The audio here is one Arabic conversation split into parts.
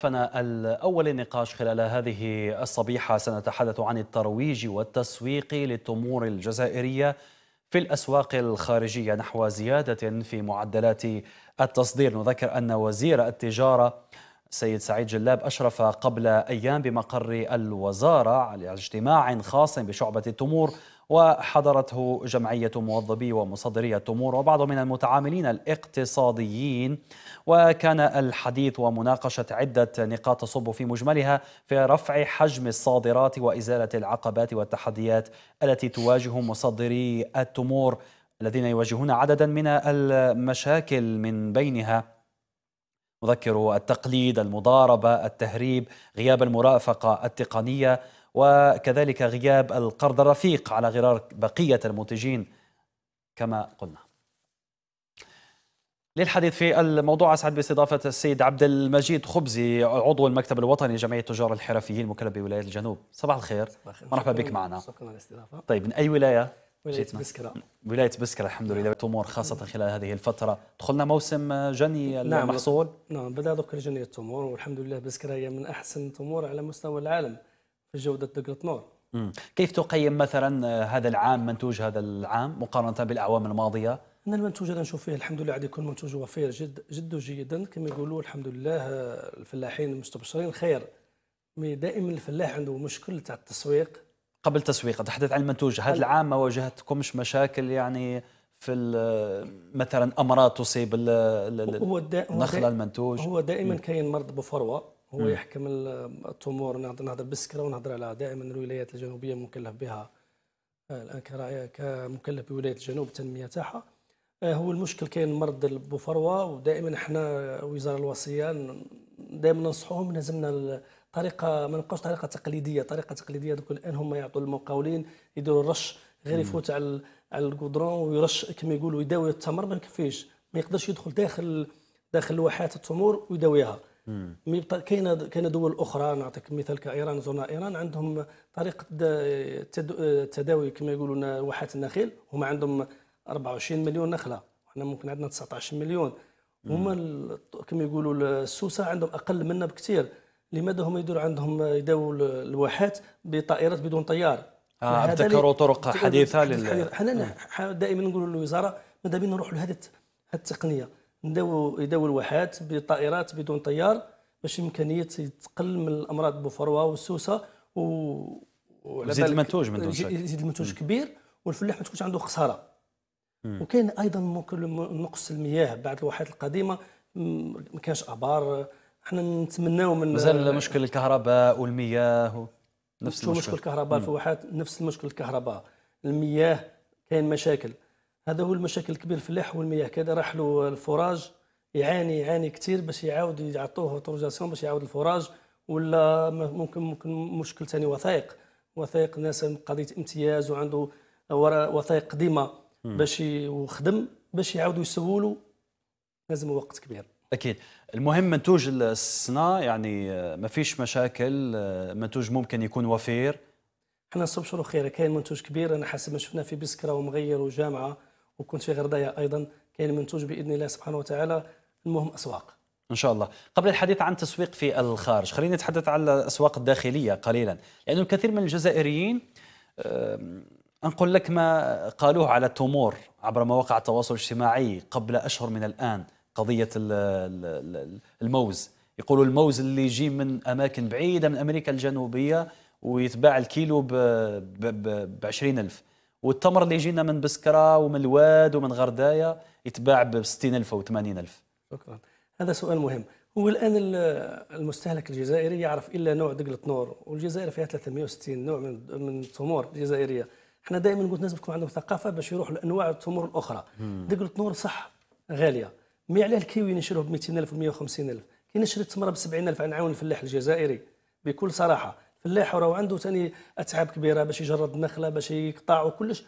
فنا الأول نقاش خلال هذه الصبيحة سنتحدث عن الترويج والتسويق للتمور الجزائرية في الأسواق الخارجية نحو زيادة في معدلات التصدير نذكر أن وزير التجارة سيد سعيد جلاب أشرف قبل أيام بمقر الوزارة على اجتماع خاص بشعبة التمور وحضرته جمعية موظبي ومصدري التمور وبعض من المتعاملين الاقتصاديين وكان الحديث ومناقشة عدة نقاط تصب في مجملها في رفع حجم الصادرات وإزالة العقبات والتحديات التي تواجه مصدري التمور الذين يواجهون عددا من المشاكل من بينها نذكر التقليد المضاربة التهريب غياب المرافقة التقنية وكذلك غياب القرض الرفيق على غرار بقية المنتجين كما قلنا للحديث في الموضوع اسعد باستضافه السيد عبد المجيد خبزي عضو المكتب الوطني لجمعيه تجار الحرفيين المكلف بولاية الجنوب صباح الخير مرحبا بك معنا شكرا للاستضافه طيب من اي ولايه ولايه بسكره ولايه بسكره الحمد لله التمور نعم. خاصه خلال هذه الفتره دخلنا موسم جني نعم. المحصول نعم, نعم بدا ذكر جني التمور والحمد لله بسكره هي من احسن التمور على مستوى العالم جوده دقه نور كيف تقيم مثلا آه، هذا العام منتوج هذا العام مقارنه بالاعوام الماضيه انا المنتوج اللي نشوف فيه الحمد لله عاد يكون منتوج وفير جد جد جيدا كما يقولوا الحمد لله آه، الفلاحين المستبشرين خير مي دائما الفلاح عنده مشكل تاع التسويق قبل التسويق تحدث عن المنتوج هذا العام ما واجهتكمش مشاكل يعني في مثلا امراض تصيب النخله المنتوج هو دائما كاين مرض بفروه هو م. يحكم التمور نهضر بالسكره ونهضر على دائما الولايات الجنوبيه مكلف بها آه، الان كمكلف بولايه الجنوب التنميه تاعها آه، هو المشكل كاين مرض البوفروه ودائما احنا وزاره الوصيه دائما ننصحوهم لازمنا طريقه ما نبقاوش طريقه تقليديه طريقه تقليديه دوك الان هما يعطوا المقاولين يديروا الرش غير يفوت على على الكودرون ويرش كما يقولوا يداوي التمر ما يكفيش ما يقدرش يدخل داخل داخل لوحات التمور ويداويها كاينه كاينه دول اخرى نعطيك مثال كايران زونا ايران عندهم طريقه التداوي كما يقولوا واحات النخيل هما عندهم 24 مليون نخله وحنا ممكن عندنا 19 مليون هما كما يقولوا السوسه عندهم اقل منا بكثير لماذا هما يديروا عندهم يداووا الواحات بطائرات بدون طيار آه ابتكروا طرق حديثه لل حنا دائما نقولوا للوزاره ماذا بينا نروحوا لهذه التقنيه نداو يداو الواحات بطائرات بدون طيار باش امكانيه يتقل من الامراض بفروه والسوسه و يزيد المنتوج من دون شك يزيد المنتوج كبير والفلاح ما تكونش عنده خساره وكاين ايضا ممكن نقص المياه بعد الواحات القديمه ما كانش ابار احنا نتمناو من مازال مشكل الكهرباء والمياه و... نفس المشكل, المشكل الكهرباء في الواحات نفس المشكل الكهرباء المياه كاين مشاكل هذا هو المشاكل الكبير في اللح والمياه كذا راح له الفراج يعاني يعاني كثير باش يعاود يعطوه اوتوريزاسيون باش يعاود الفراج ولا ممكن ممكن مشكل ثاني وثائق وثائق ناس قضيه امتياز وعنده وثائق قديمه باش وخدم باش يعاودوا يسووا له لازم وقت كبير اكيد المهم منتوج السنا يعني ما فيش مشاكل منتوج ممكن يكون وفير احنا نصب خير كاين منتوج كبير انا حسب ما شفنا في بسكره ومغير وجامعه وكنت في غردايه ايضا كاين منتوج باذن الله سبحانه وتعالى المهم اسواق ان شاء الله قبل الحديث عن تسويق في الخارج خلينا نتحدث عن الاسواق الداخليه قليلا لانه الكثير من الجزائريين انقل لك ما قالوه على التمور عبر مواقع التواصل الاجتماعي قبل اشهر من الان قضيه الموز يقولوا الموز اللي يجي من اماكن بعيده من امريكا الجنوبيه ويتباع الكيلو ب 20 الف والتمر اللي يجينا من بسكره ومن الواد ومن غردايه يتباع ب 60000 و 80000 شكرا هذا سؤال مهم هو الان المستهلك الجزائري يعرف الا نوع دقله نور والجزائر فيها 360 نوع من من التمور الجزائريه احنا دائما قلت لازم تكون عندهم ثقافه باش يروحوا لانواع التمور الاخرى دقله نور صح غاليه مي علاه الكيوي نشروه ب 200000 و 150000 كي نشري التمره ب 70000 عن عون الفلاح الجزائري بكل صراحه فلاح راه عنده ثاني اتعاب كبيره باش يجرد النخله باش يقطع وكلش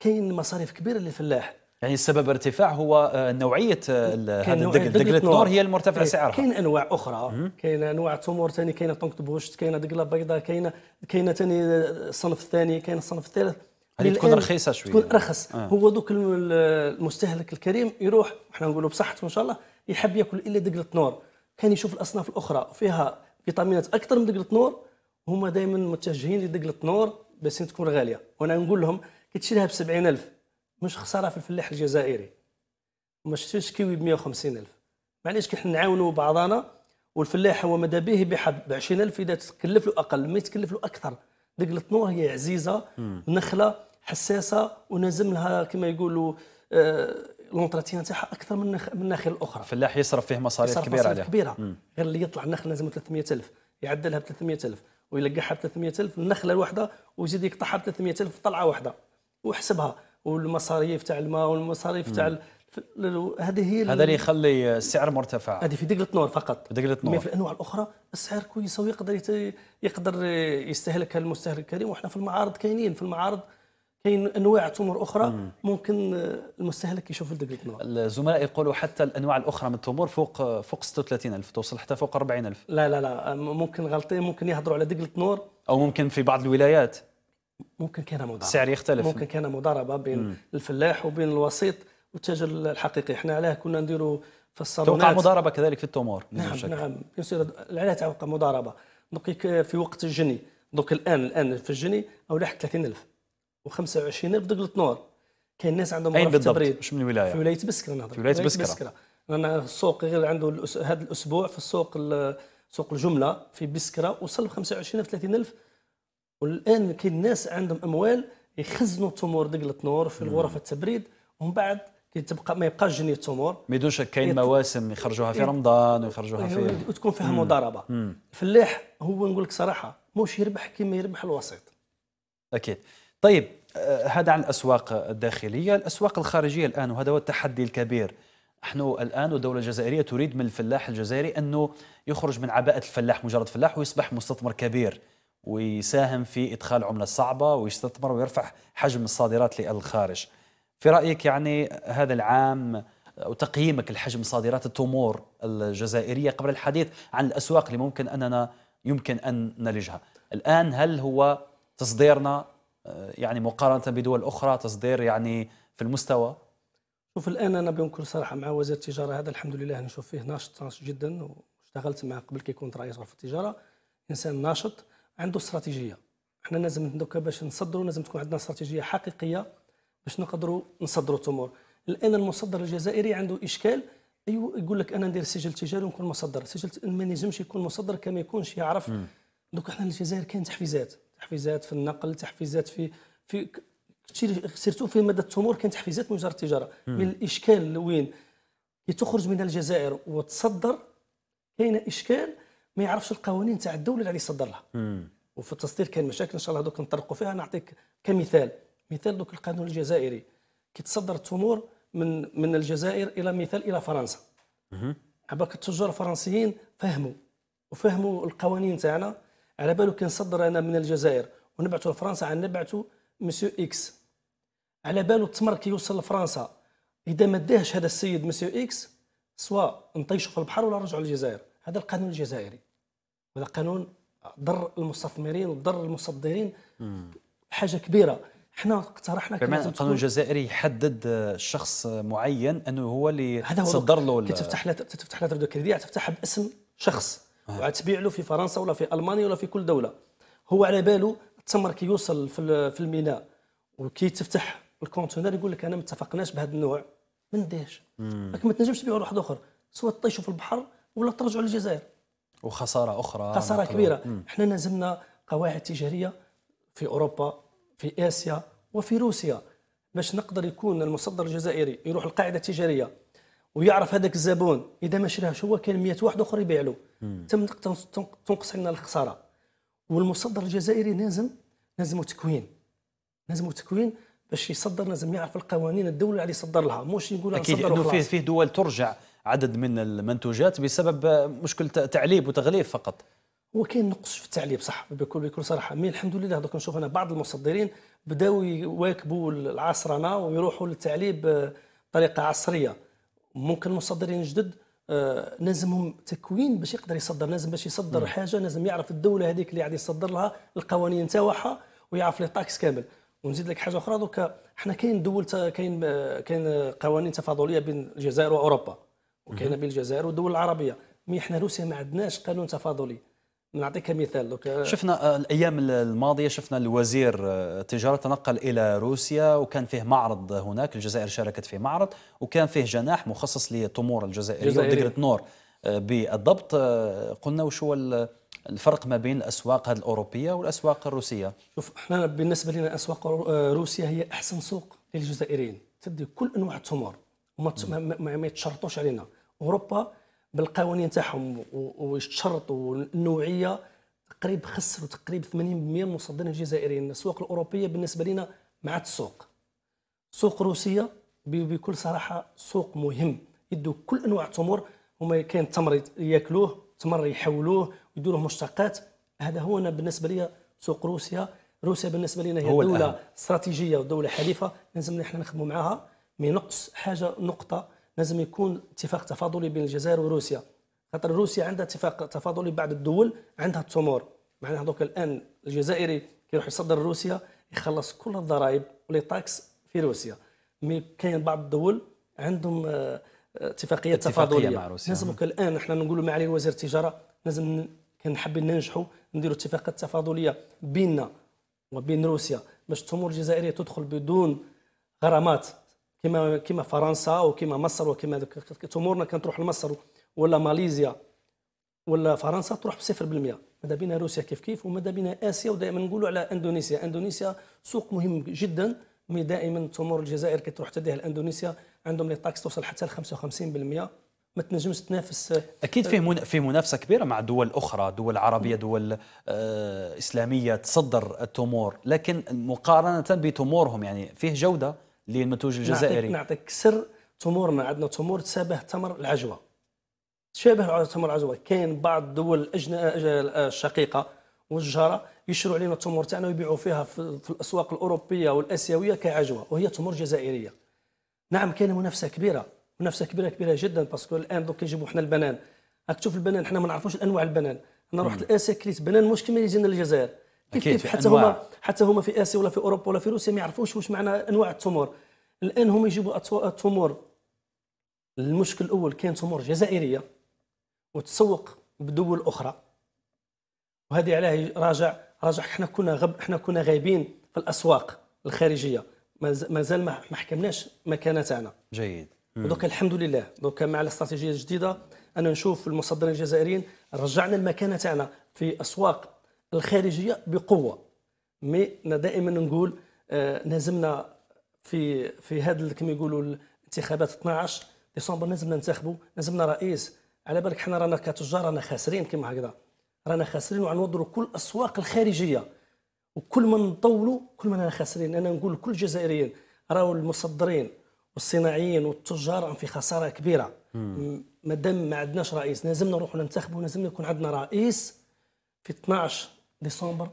كاين مصاريف كبيره للفلاح يعني السبب ارتفاع هو آه، نوعيه آه، هذا دقله النور هي المرتفع إيه، سعرها كاين انواع اخرى كاين انواع تمور ثاني كاين طونك بوشت كاين دقله بيضاء كاين كاين ثاني الصنف آه، الثاني كاين الصنف الثالث هذه تكون رخيصه شويه تكون ارخص آه. هو دوك المستهلك الكريم يروح احنا نقولوا بصحته ان شاء الله يحب ياكل الا دقله نور كان يشوف الاصناف الاخرى فيها فيتامينات اكثر من دقله نور هما دائما متجهين لديك التنور باش تكون غاليه وانا نقول لهم كي تشريها ب 70000 مش خساره في الفلاح الجزائري وما شتيش كيوي ب 150000 معليش كي حنا نعاونوا بعضنا والفلاح هو ماذا به يبيعها ب 20000 اذا تكلف له اقل ما يتكلف له اكثر ديك التنور هي عزيزه نخله حساسه ونزم لها كما يقولوا آه لونتراتيان تاعها اكثر من من الناخيل الاخرى الفلاح يصرف فيه مصاريف كبيره مصاريف كبيره غير اللي يطلع النخل لازم 300000 يعدلها ب 300000 ويلقحها ب 300000 النخله الواحده ويزيد يقطعها ب 300000 طلعه واحده وحسبها والمصاريف تاع الماء والمصاريف تاع هذه هي هذا اللي يخلي السعر مرتفع هذه في دقلة نور فقط دقلة نور في الانواع الاخرى السعر كويس ويقدر يقدر يستهلكها المستهلك الكريم وحنا في المعارض كاينين في المعارض كاين انواع تمور اخرى مم. ممكن آه، المستهلك يشوف الدبيب منها الزملاء يقولوا حتى الانواع الاخرى من التمور فوق آه، فوق 36000 توصل حتى فوق 40000 لا لا لا آه، ممكن غلطين ممكن يهضروا على دقل نور او ممكن في بعض الولايات ممكن كان مضاربه السعر يختلف ممكن كان مضاربه بين مم. الفلاح وبين الوسيط والتاجر الحقيقي احنا علاه كنا نديروا في الصالونات توقع مضاربه كذلك في التمور نعم نعم يصير علاه توقع مضاربه دوك في وقت الجني دوك الان الان في الجني او لحق 30000 و25 في دقلة نور كاين ناس عندهم اين التبريد مش من ولايه في ولايه بسكره نهضر في ولايه بسكره, بسكرة. انا السوق غير عنده الأس... هذا الاسبوع في السوق سوق الجمله في بسكره وصل 25 في 30 الف والان كاين ناس عندهم اموال يخزنوا التمور دقلة نور في غرف التبريد ومن بعد تبقى ما يبقاش جني التمور بدون شك كاين مواسم يخرجوها في رمضان ويخرجوها في وتكون فيها مضاربه الفلاح هو نقول لك صراحه مش يربح كما يربح الوسيط اكيد طيب آه، هذا عن الاسواق الداخليه، الاسواق الخارجيه الان وهذا هو التحدي الكبير. نحن الان والدوله الجزائريه تريد من الفلاح الجزائري انه يخرج من عباءه الفلاح مجرد فلاح ويصبح مستثمر كبير ويساهم في ادخال عمله صعبه ويستثمر ويرفع حجم الصادرات للخارج. في رايك يعني هذا العام وتقييمك لحجم صادرات التمور الجزائريه قبل الحديث عن الاسواق اللي ممكن اننا يمكن ان نلجها. الان هل هو تصديرنا يعني مقارنه بدول اخرى تصدير يعني في المستوى شوف الان انا بكل صراحه مع وزير التجاره هذا الحمد لله نشوف يعني فيه ناشط ناشط جدا واشتغلت معه قبل كي كنت رئيس غرفه التجاره انسان ناشط عنده استراتيجيه احنا لازم دوكا باش نصدروا لازم تكون عندنا استراتيجيه حقيقيه باش نقدروا نصدروا التمور الان المصدر الجزائري عنده اشكال أيوة يقول لك انا ندير سجل تجاري ونكون مصدر سجل ما ينجمش يكون مصدر كما يكونش يعرف دوك احنا الجزائر كاين تحفيزات تحفيزات في النقل تحفيزات في في كثير سيرتو في مدى التمور كانت تحفيزات من وزاره التجاره من الاشكال وين تخرج من الجزائر وتصدر كاين اشكال ما يعرفش القوانين تاع الدوله اللي يصدر لها وفي التصدير كان مشاكل ان شاء الله دوك نطرقوا فيها نعطيك كمثال مثال دوك القانون الجزائري كيتصدر التمور من من الجزائر الى مثال الى فرنسا عباك التجار الفرنسيين فهموا وفهموا القوانين تاعنا على بالو كنصدر انا من الجزائر ونبعتو لفرنسا عن نبعثو مسيو اكس على بالو التمر كيوصل لفرنسا اذا ما داهش هذا السيد مسيو اكس سواء نطيشو في البحر ولا نرجعو للجزائر هذا القانون الجزائري هذا قانون ضر المستثمرين وضر المصدرين حاجه كبيره احنا اقترحنا كمان القانون الجزائري يحدد شخص معين انه هو اللي هذا هو كتفتح له كي تفتح له تفتح كريدي تفتحها باسم شخص آه. وعتبيع له في فرنسا ولا في المانيا ولا في كل دوله هو على باله التمر كيوصل في في الميناء وكيتفتح الكونتينر يقول لك انا ما اتفقناش بهذا النوع ما نديهش لكن ما تنجمش تبيعوا لواحد اخر سواء طيشوا في البحر ولا ترجعوا للجزائر وخساره اخرى خساره كبيره مم. احنا نزلنا قواعد تجاريه في اوروبا في اسيا وفي روسيا باش نقدر يكون المصدر الجزائري يروح القاعده التجاريه ويعرف هذاك الزبون اذا ما شراهش هو كان 100 واحد اخر يبيع له تم تنقص لنا الخساره والمصدر الجزائري لازم لازم تكوين لازم تكوين باش يصدر لازم يعرف القوانين الدوله اللي يصدر لها مش يقول اكيد انه فيه فيه دول ترجع عدد من المنتوجات بسبب مشكل تعليب وتغليف فقط هو كاين نقص في التعليب صح بكل بكل صراحه مي الحمد لله دوك نشوف انا بعض المصدرين بداوا يواكبوا العصرنه ويروحوا للتعليب بطريقه عصريه ممكن مصدرين جدد آه، لازمهم تكوين باش يقدر يصدر لازم باش يصدر م. حاجه لازم يعرف الدوله هذيك اللي قاعد يصدر لها القوانين تاعها ويعرف لي طاكس كامل ونزيد لك حاجه اخرى دوكا حنا كاين دول كاين آه، كاين آه، قوانين تفاضليه بين الجزائر واوروبا وكاين بين الجزائر والدول العربيه مي حنا روسيا ما عندناش قانون تفاضلي نعطيك مثال لك شفنا آه، الايام الماضيه شفنا الوزير التجاره آه، تنقل الى روسيا وكان فيه معرض هناك الجزائر شاركت في معرض وكان فيه جناح مخصص للتمور الجزائريه ودقره نور آه، بالضبط قلنا وش هو الفرق ما بين الاسواق هذه الاوروبيه والاسواق الروسيه شوف احنا بالنسبه لنا اسواق روسيا هي احسن سوق للجزائريين تدي كل انواع التمور وما ما يتشرطوش علينا اوروبا بالقوانين تاعهم والشرط والنوعيه تقريب خسروا تقريب 80% من المصدرين الجزائريين السوق الاوروبيه بالنسبه لنا مع السوق سوق روسيا بكل صراحه سوق مهم يدوا كل انواع التمور هما كاين التمر ياكلوه التمر يحولوه يديروه مشتقات هذا هو انا بالنسبه لي سوق روسيا روسيا بالنسبه لنا هي دوله استراتيجيه ودوله حليفه لازم احنا نخدموا معاها من نقص حاجه نقطه لازم يكون اتفاق تفاضلي بين الجزائر وروسيا خاطر روسيا عندها اتفاق تفاضلي بعض الدول عندها التمور معناها دوك الان الجزائري كيروح يصدر روسيا يخلص كل الضرائب ولي تاكس في روسيا مي كاين بعض الدول عندهم آه، آه، اتفاقيه, تفاضليه لازم الان احنا نقولوا مع وزير التجاره لازم كان حابين ننجحوا نديروا اتفاقات تفاضليه بيننا وبين روسيا باش التمور الجزائريه تدخل بدون غرامات كما كما فرنسا وكما مصر وكما كانت تروح لمصر ولا ماليزيا ولا فرنسا تروح بصفر بالمئة ماذا بينا روسيا كيف كيف وماذا بينا اسيا ودائما نقولوا على اندونيسيا اندونيسيا سوق مهم جدا مي دائما تمر الجزائر كي تروح تديها لاندونيسيا عندهم لي تاكس توصل حتى ل 55% ما تنجمش تنافس اكيد فيه في منافسه كبيره مع دول اخرى دول عربيه دول آه، اسلاميه تصدر التمور لكن مقارنه بتمورهم يعني فيه جوده للمنتوج الجزائري نعطيك نعطيك سر تمورنا عندنا تمور تشابه تمر العجوه تشابه تمر العجوه كاين بعض الدول الشقيقه والجاره يشروا علينا التمور تاعنا ويبيعوا فيها في الاسواق الاوروبيه والاسيويه كعجوه وهي تمور جزائريه نعم كاين منافسه كبيره منافسه كبيره كبيره جدا باسكو الان دوك يجيبوا حنا البنان راك تشوف البنان حنا ما نعرفوش انواع البنان انا رحت لاسيا كليت بنان مش كيما يجينا للجزائر كيف كيف حتى هما حتى هما في اسيا ولا في اوروبا ولا في روسيا ما يعرفوش واش معنى انواع التمور الان هما يجيبوا التمور المشكل الاول كان تمور جزائريه وتسوق بدول اخرى وهذه علاه راجع راجع حنا كنا غب حنا كنا غايبين في الاسواق الخارجيه مازال ما حكمناش مكانتنا تاعنا جيد دوك الحمد لله دوك مع الاستراتيجيه الجديده انا نشوف المصدرين الجزائريين رجعنا المكانه تاعنا في اسواق الخارجيه بقوه مي انا دائما نقول لازمنا آه، في في هذا كما يقولوا الانتخابات 12 ديسمبر لازمنا ننتخبوا لازمنا رئيس على بالك حنا رانا كتجار رانا خاسرين كما هكذا رانا خاسرين وغنوضروا كل الاسواق الخارجيه وكل ما نطولوا كل ما رانا خاسرين انا نقول لكل الجزائريين راهو المصدرين والصناعيين والتجار راهم في خساره كبيره مادام ما عندناش رئيس لازمنا نروحوا ننتخبوا لازمنا يكون عندنا رئيس في 12 ديسمبر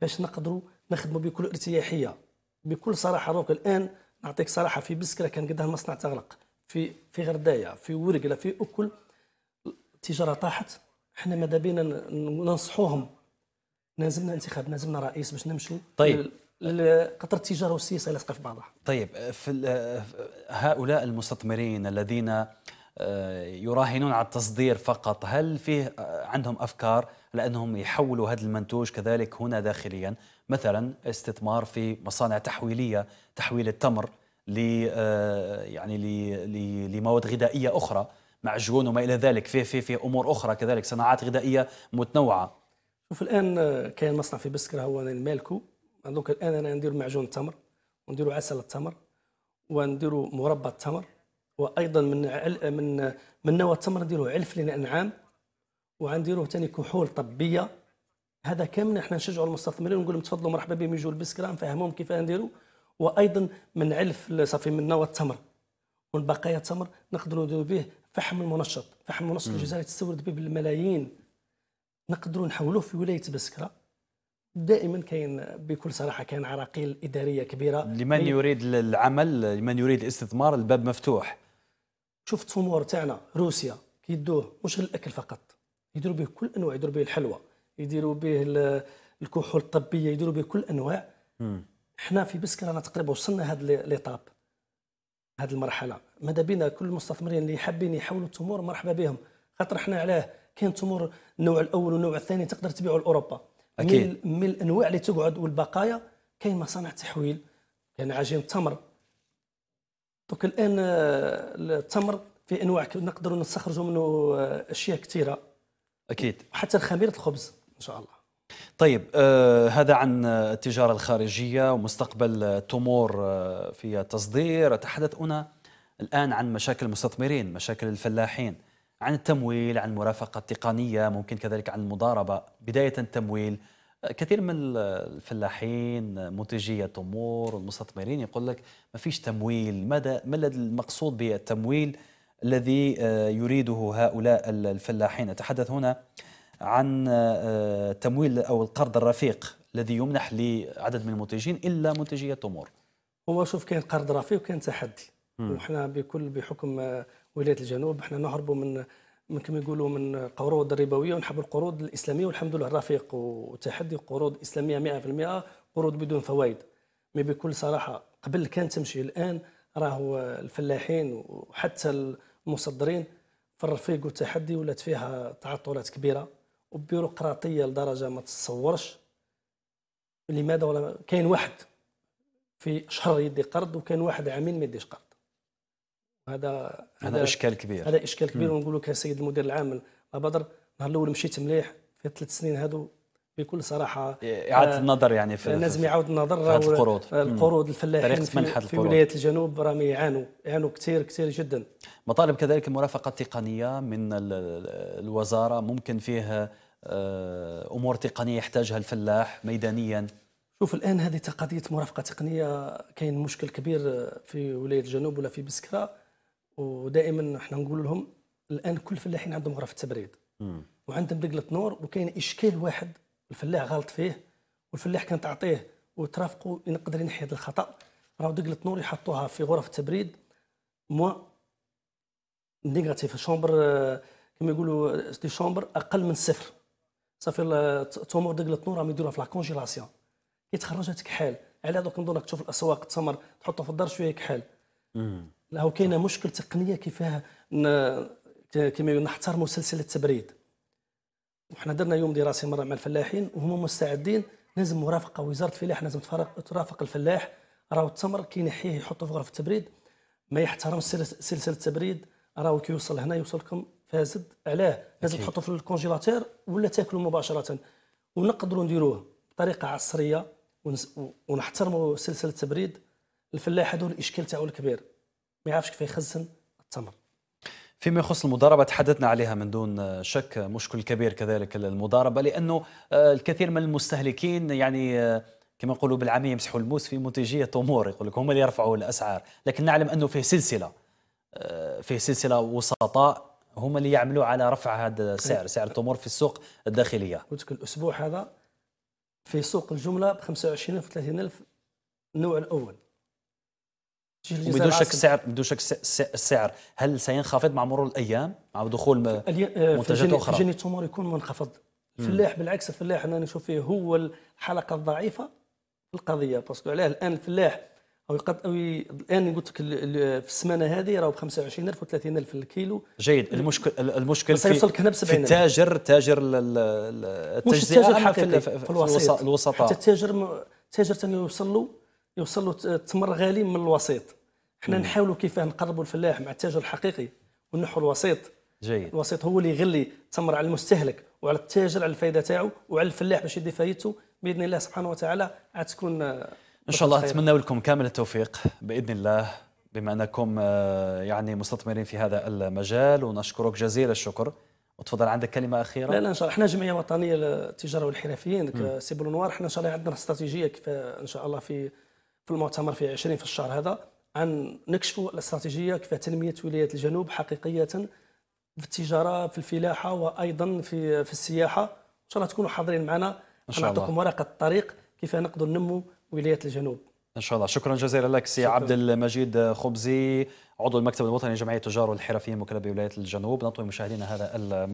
باش نقدروا نخدموا بكل ارتياحيه بكل صراحه روك الان نعطيك صراحه في بسكره كان قدها المصنع تغلق في في غردايه في ورقله في اكل التجاره طاحت احنا ماذا بينا ننصحوهم لازمنا انتخاب لازمنا رئيس باش نمشوا طيب قطر التجاره والسياسه لاصقه في بعضها طيب في هؤلاء المستثمرين الذين آه، يراهنون على التصدير فقط هل فيه آه، عندهم أفكار لأنهم يحولوا هذا المنتوج كذلك هنا داخليا مثلا استثمار في مصانع تحويلية تحويل التمر ل آه، يعني لمواد غذائية أخرى معجون وما إلى ذلك فيه في في أمور أخرى كذلك صناعات غذائية متنوعة شوف الآن كاين مصنع في بسكرة هو المالكو دوك الآن أنا ندير معجون التمر ونديروا عسل التمر ونديروا مربى التمر وايضا من عل... من من نوى التمر نديروا علف للانعام وغنديروه ثاني كحول طبيه هذا كامل احنا نشجعوا المستثمرين ونقول لهم تفضلوا مرحبا بهم يجوا لبسكرا نفهموهم كيف نديروا وايضا من علف صافي من نوى التمر والبقايا بقايا التمر نقدروا نديروا به فحم المنشط فحم المنشط الجزائر تستورد به بالملايين نقدروا نحولوه في ولايه بسكره دائما كاين بكل صراحه كاين عراقيل اداريه كبيره لمن يريد العمل لمن يريد الاستثمار الباب مفتوح شوف التمور تاعنا روسيا كيدوه مش غير الاكل فقط يديروا به كل انواع يديروا به الحلوى يديروا به الكحول الطبيه يديروا به كل انواع حنا في بسكن رانا تقريبا وصلنا هذا ليطاب هذه المرحله ماذا بينا كل المستثمرين اللي حابين يحولوا التمور مرحبا بهم خاطر حنا علاه كاين تمور النوع الاول والنوع الثاني تقدر تبيعه لاوروبا اكيد من الانواع اللي تقعد والبقايا كاين مصانع تحويل كاين يعني عجين التمر دوك الان آه، التمر في انواع نقدروا نستخرجوا منه آه، اشياء كثيره اكيد حتى خميره الخبز ان شاء الله طيب آه هذا عن التجاره الخارجيه ومستقبل التمور آه، في التصدير اتحدث هنا الان عن مشاكل المستثمرين مشاكل الفلاحين عن التمويل عن المرافقه التقنيه ممكن كذلك عن المضاربه بدايه التمويل كثير من الفلاحين منتجي التمور والمستثمرين يقول لك ما فيش تمويل ماذا ما المقصود بالتمويل الذي آه، يريده هؤلاء الفلاحين أتحدث هنا عن آه، تمويل أو القرض الرفيق الذي يمنح لعدد من المنتجين إلا منتجي التمور هو شوف كاين قرض رفيق وكاين تحدي وحنا بكل بحكم آه، ولايه الجنوب احنا نهربوا من من كما يقولوا من قروض الربويه ونحب القروض الاسلاميه والحمد لله رفيق وتحدي قروض اسلاميه 100% قروض بدون فوائد مي بكل صراحه قبل كان تمشي الان راهو الفلاحين وحتى المصدرين في الرفيق والتحدي ولات فيها تعطلات كبيره وبيروقراطيه لدرجه ما تتصورش لماذا ولا كاين واحد في شهر يدي قرض وكان واحد عامين ما يديش قرض هذا هذا اشكال كبير هذا اشكال كبير ونقول لك السيد المدير العام بدر النهار الاول مشيت مليح في ثلاث سنين هذو بكل صراحه اعاده آه، النظر يعني في لازم يعاود النظر القروض القروض آه، الفلاحين في, في ولايه الجنوب راهم يعانوا يعانوا كثير كثير جدا مطالب كذلك مرافقه تقنيه من الوزاره ممكن فيه آه، امور تقنيه يحتاجها الفلاح ميدانيا شوف الان هذه قضيه مرافقه تقنيه كاين مشكل كبير في ولايه الجنوب ولا في بسكره ودائما احنا نقول لهم الان كل فلاحين عندهم غرفه تبريد وعندهم دقله نور وكاين اشكال واحد الفلاح غلط فيه والفلاح كان تعطيه وترافقوا يقدر ينحي هذا الخطا راهو دقله نور يحطوها في غرف التبريد مو نيجاتيف شومبر آه، كما يقولوا دي آه، شومبر اقل من صفر صافي التومور دقله نور راهم يديروها في لا كونجيلاسيون كيتخرج كحال على دوك نظنك تشوف الاسواق التمر تحطه في الدار شويه كحال راه كاينه مشكل تقنيه كيفاه كما نحترموا سلسله التبريد وحنا درنا يوم دراسي مره مع الفلاحين وهم مستعدين لازم مرافقه وزاره الفلاح لازم ترافق الفلاح راهو التمر كينحيه يحطه في غرفه التبريد ما يحترم سلسله التبريد راهو كيوصل هنا يوصلكم فاسد علاه لازم تحطه في الكونجيلاتير ولا تاكلوا مباشره ونقدروا نديروه بطريقه عصريه ونحترموا سلسله التبريد الفلاح هذول الاشكال تاعو الكبير ما يعرفش كيف يخزن التمر فيما يخص المضاربة تحدثنا عليها من دون شك مشكل كبير كذلك المضاربة لأنه آه، الكثير من المستهلكين يعني آه، كما يقولوا بالعامية يمسحوا الموس في منتجية أمور يقول لك هم اللي يرفعوا الأسعار لكن نعلم أنه فيه سلسلة آه، فيه سلسلة وسطاء هم اللي يعملوا على رفع هذا السعر سعر التمور في السوق الداخلية قلت لك الأسبوع هذا في سوق الجملة ب 25 ألف 30 ألف النوع الأول بدون شك السعر بدون شك السعر هل سينخفض مع مرور الايام مع دخول آه، منتجات اخرى؟ جيني التمور يكون منخفض الفلاح بالعكس الفلاح انا نشوف فيه هو الحلقه الضعيفه في القضيه باسكو علاه الان الفلاح او يقد... أو ي... الان قلت لك في السمانه هذه راهو ب 25000 و 30000 الكيلو جيد المشكل المشكل في يوصل ب 70000 التاجر تاجر التجزئه التاجر في, في, في الوسط الوسطاء حتى التاجر التاجر تاجر يوصل له يوصل له التمر غالي من الوسيط حنا نحاولوا كيفاه نقربوا الفلاح مع التاجر الحقيقي ونحو الوسيط جيد الوسيط هو اللي يغلي التمر على المستهلك وعلى التاجر على الفائده تاعو وعلى الفلاح باش يدي فايدته باذن الله سبحانه وتعالى عاد تكون آه، ان شاء الله اتمنى لكم كامل التوفيق باذن الله بما انكم آه، يعني مستثمرين في هذا المجال ونشكرك جزيل الشكر وتفضل عندك كلمه اخيره لا لا ان شاء الله احنا جمعيه وطنيه للتجاره والحرفيين سي نوار احنا ان شاء الله عندنا استراتيجيه كيف ان شاء الله في في المؤتمر في 20 في الشهر هذا عن نكشفوا الاستراتيجيه كيف تنميه ولايه الجنوب حقيقيه في التجاره في الفلاحه وايضا في في السياحه ان شاء الله تكونوا حاضرين معنا نعطيكم ورقه الطريق كيف نقدر نمو ولايه الجنوب ان شاء الله شكرا جزيلا لك سي عبد المجيد خبزي عضو المكتب الوطني لجمعيه التجار والحرفيين مكلبي بولايه الجنوب نطوي مشاهدينا هذا